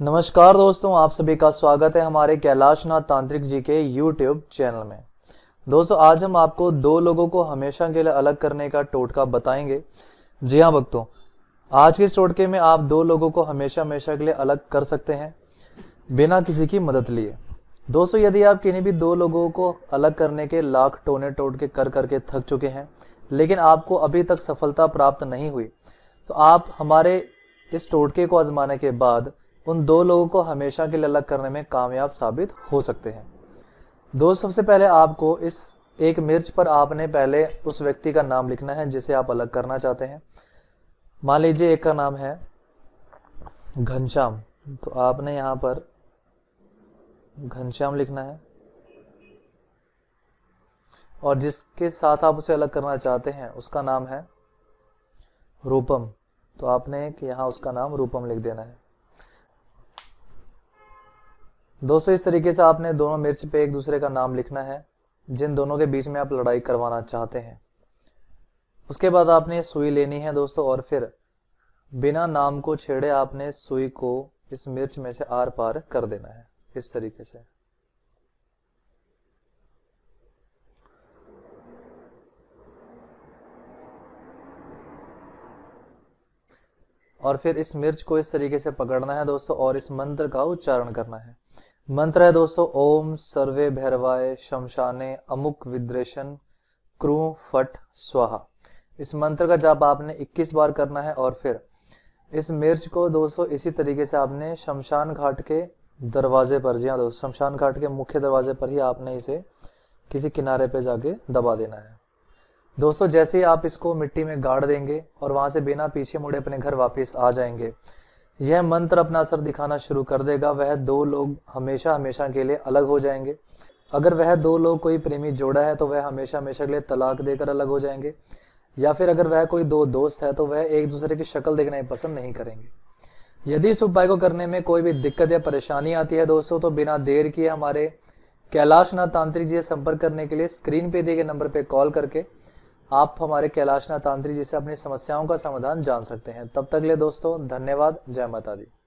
नमस्कार दोस्तों आप सभी का स्वागत है हमारे कैलाश नाथ तांत्रिक जी के यूट्यूब चैनल में दोस्तों आज हम आपको दो लोगों को हमेशा के लिए अलग करने का टोटका बताएंगे जी हाँ भक्तों आज के इस टोटके में आप दो लोगों को हमेशा हमेशा के लिए अलग कर सकते हैं बिना किसी की मदद लिए दोस्तों यदि आप किन्हीं भी दो लोगों को अलग करने के लाख टोने टोटके कर करके थक चुके हैं लेकिन आपको अभी तक सफलता प्राप्त नहीं हुई तो आप हमारे इस टोटके को आजमाने के बाद उन दो लोगों को हमेशा के लिए अलग करने में कामयाब साबित हो सकते हैं दोस्त सबसे पहले आपको इस एक मिर्च पर आपने पहले उस व्यक्ति का नाम लिखना है जिसे आप अलग करना चाहते हैं मान लीजिए एक का नाम है घनश्याम तो आपने यहाँ पर घनश्याम लिखना है और जिसके साथ आप उसे अलग करना चाहते हैं उसका नाम है रूपम तो आपने यहाँ उसका नाम रूपम लिख देना है दोस्तों इस तरीके से आपने दोनों मिर्च पे एक दूसरे का नाम लिखना है जिन दोनों के बीच में आप लड़ाई करवाना चाहते हैं उसके बाद आपने सुई लेनी है दोस्तों और फिर बिना नाम को छेड़े आपने सुई को इस मिर्च में से आर पार कर देना है इस तरीके से और फिर इस मिर्च को इस तरीके से पकड़ना है दोस्तों और इस मंत्र का उच्चारण करना है मंत्र है दोस्तों ओम सर्वे भैरवाय शमशाने अमुक विद्रेशन क्रू फट स्वाहा इस मंत्र का जाप आपने 21 बार करना है और फिर इस मिर्च को दोस्तों इसी तरीके से आपने शमशान घाट के दरवाजे पर जी हाँ दोस्तों शमशान घाट के मुख्य दरवाजे पर ही आपने इसे किसी किनारे पे जाके दबा देना है दोस्तों जैसे ही आप इसको मिट्टी में गाड़ देंगे और वहां से बिना पीछे मुड़े अपने घर वापिस आ जाएंगे यह मंत्र अपना असर दिखाना शुरू कर देगा वह दो लोग हमेशा हमेशा के लिए अलग हो जाएंगे अगर वह दो लोग कोई प्रेमी जोड़ा है तो वह हमेशा हमेशा के लिए तलाक देकर अलग हो जाएंगे या फिर अगर वह कोई दो दोस्त है तो वह एक दूसरे की शक्ल देखना ही पसंद नहीं करेंगे यदि इस उपाय को करने में कोई भी दिक्कत या परेशानी आती है दोस्तों तो बिना देर किए हमारे कैलाश नाथ तांत्रिक जी से संपर्क करने के लिए स्क्रीन पे दिए गए नंबर पे कॉल करके आप हमारे कैलाशनाथ तांत्री जी से अपनी समस्याओं का समाधान जान सकते हैं तब तक ले दोस्तों धन्यवाद जय माता दी